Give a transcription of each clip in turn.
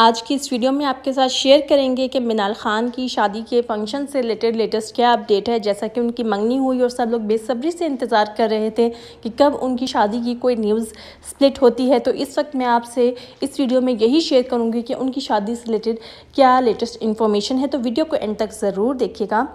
आज की इस वीडियो में आपके साथ शेयर करेंगे कि मिनाल खान की शादी के फंक्शन से रिलेटेड लेटेस्ट क्या अपडेट है जैसा कि उनकी मंगनी हुई और सब लोग बेसब्री से इंतज़ार कर रहे थे कि कब उनकी शादी की कोई न्यूज़ स्प्लिट होती है तो इस वक्त मैं आपसे इस वीडियो में यही शेयर करूँगी कि उनकी शादी से रिलेटेड क्या लेटेस्ट इन्फॉर्मेशन है तो वीडियो को एंड तक ज़रूर देखिएगा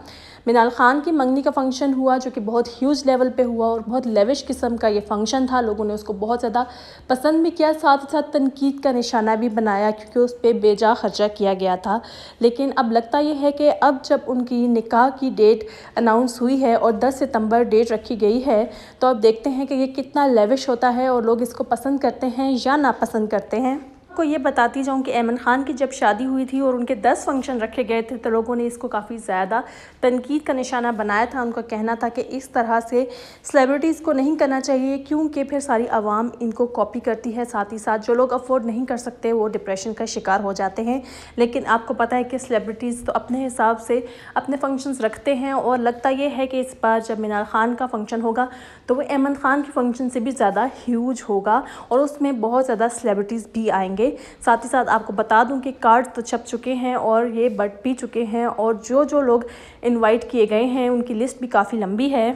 मिनाल ख़ान की मंगनी का फंक्शन हुआ जो कि बहुत ह्यूज लेवल पे हुआ और बहुत लेविश किस्म का ये फंक्शन था लोगों ने उसको बहुत ज़्यादा पसंद भी किया साथ ही साथ तनकीद का निशाना भी बनाया क्योंकि उस पर बेजा खर्चा किया गया था लेकिन अब लगता यह है कि अब जब उनकी निकाह की डेट अनाउंस हुई है और दस सितम्बर डेट रखी गई है तो अब देखते हैं कि ये कितना लेविश होता है और लोग इसको पसंद करते हैं या नापसंद करते हैं आपको ये बताती जाऊँ कि ऐमन ख़ान की जब शादी हुई थी और उनके दस फंक्शन रखे गए थे तो लोगों ने इसको काफ़ी ज़्यादा तनकीद का निशाना बनाया था उनका कहना था कि इस तरह से सेलिब्रिटीज़ को नहीं करना चाहिए क्योंकि फिर सारी आवाम इनको कॉपी करती है साथ ही साथ जो लोग अफोर्ड नहीं कर सकते वो डिप्रेशन का शिकार हो जाते हैं लेकिन आपको पता है कि सेलिब्रिटीज़ तो अपने हिसाब से अपने फंक्शन रखते हैं और लगता ये है कि इस बार जब मीनार खान का फंक्शन होगा तो वह ऐमन खान के फंक्शन से भी ज़्यादा ह्यूज होगा और उसमें बहुत ज़्यादा सेलिब्रिटीज़ भी आएंगे होंगे साथ ही साथ आपको बता दूं कि कार्ड तो छप चुके हैं और ये बट भी चुके हैं और जो जो लोग इनवाइट किए गए हैं उनकी लिस्ट भी काफ़ी लंबी है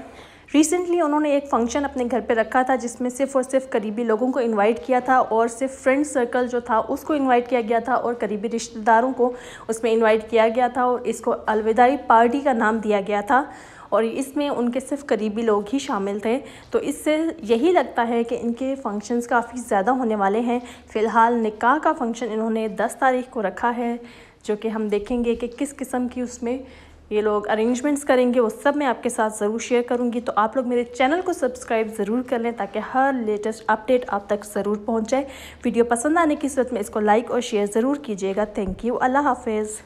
रिसेंटली उन्होंने एक फंक्शन अपने घर पे रखा था जिसमें सिर्फ और सिर्फ करीबी लोगों को इनवाइट किया था और सिर्फ फ्रेंड सर्कल जो था उसको इनवाइट किया गया था और करीबी रिश्तेदारों को उसमें इनवाइट किया गया था और इसको अलविदाई पार्टी का नाम दिया गया था और इसमें उनके सिर्फ करीबी लोग ही शामिल थे तो इससे यही लगता है कि इनके फंक्शंस काफ़ी ज़्यादा होने वाले हैं फ़िलहाल निकाह का फंक्शन इन्होंने दस तारीख को रखा है जो कि हम देखेंगे कि किस किस्म की उसमें ये लोग अरेंजमेंट्स करेंगे वो सब मैं आपके साथ ज़रूर शेयर करूँगी तो आप लोग मेरे चैनल को सब्सक्राइब ज़रूर कर लें ताकि हर लेटेस्ट अपडेट आप तक ज़रूर पहुँच जाए वीडियो पसंद आने की सूरत में इसको लाइक और शेयर ज़रूर कीजिएगा थैंक यू अल्लाह हाफिज़